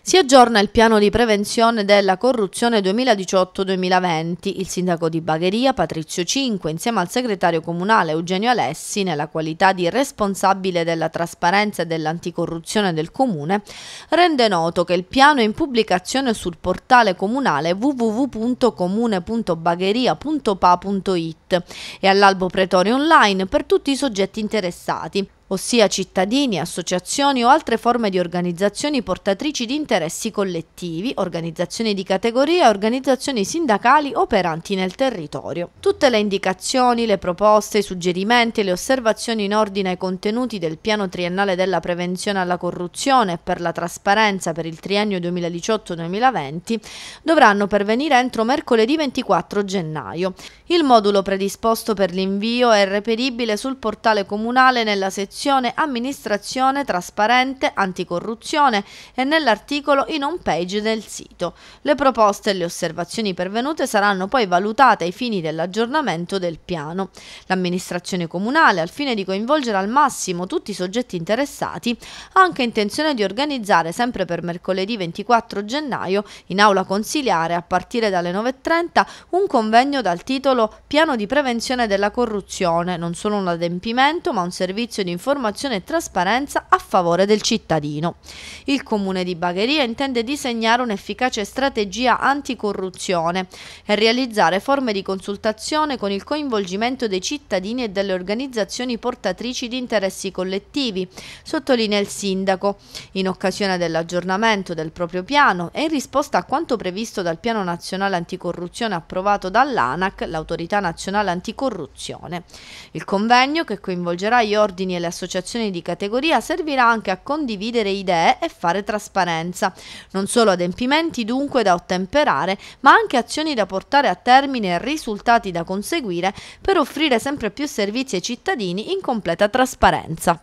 Si aggiorna il piano di prevenzione della corruzione 2018-2020. Il sindaco di Bagheria, Patrizio Cinque, insieme al segretario comunale Eugenio Alessi, nella qualità di responsabile della trasparenza e dell'anticorruzione del comune, rende noto che il piano è in pubblicazione sul portale comunale www.comune.bagheria.pa.it e all'albo pretorio online per tutti i soggetti interessati ossia cittadini, associazioni o altre forme di organizzazioni portatrici di interessi collettivi, organizzazioni di categoria organizzazioni sindacali operanti nel territorio. Tutte le indicazioni, le proposte, i suggerimenti e le osservazioni in ordine ai contenuti del piano triennale della prevenzione alla corruzione e per la trasparenza per il triennio 2018-2020 dovranno pervenire entro mercoledì 24 gennaio. Il modulo predisposto per l'invio è reperibile sul portale comunale nella sezione sezione amministrazione trasparente anticorruzione e nell'articolo in home page del sito. Le proposte e le osservazioni pervenute saranno poi valutate ai fini dell'aggiornamento del piano. L'amministrazione comunale, al fine di coinvolgere al massimo tutti i soggetti interessati, ha anche intenzione di organizzare sempre per mercoledì 24 gennaio in aula consiliare a partire dalle 9.30 un convegno dal titolo Piano di prevenzione della corruzione, non solo un adempimento ma un servizio di informazione informazione e trasparenza a favore del cittadino. Il Comune di Bagheria intende disegnare un'efficace strategia anticorruzione e realizzare forme di consultazione con il coinvolgimento dei cittadini e delle organizzazioni portatrici di interessi collettivi, sottolinea il Sindaco. In occasione dell'aggiornamento del proprio piano e in risposta a quanto previsto dal Piano Nazionale Anticorruzione approvato dall'ANAC, l'Autorità Nazionale Anticorruzione. Il convegno, che coinvolgerà gli ordini e le associazioni associazioni di categoria servirà anche a condividere idee e fare trasparenza, non solo adempimenti dunque da ottemperare, ma anche azioni da portare a termine e risultati da conseguire per offrire sempre più servizi ai cittadini in completa trasparenza.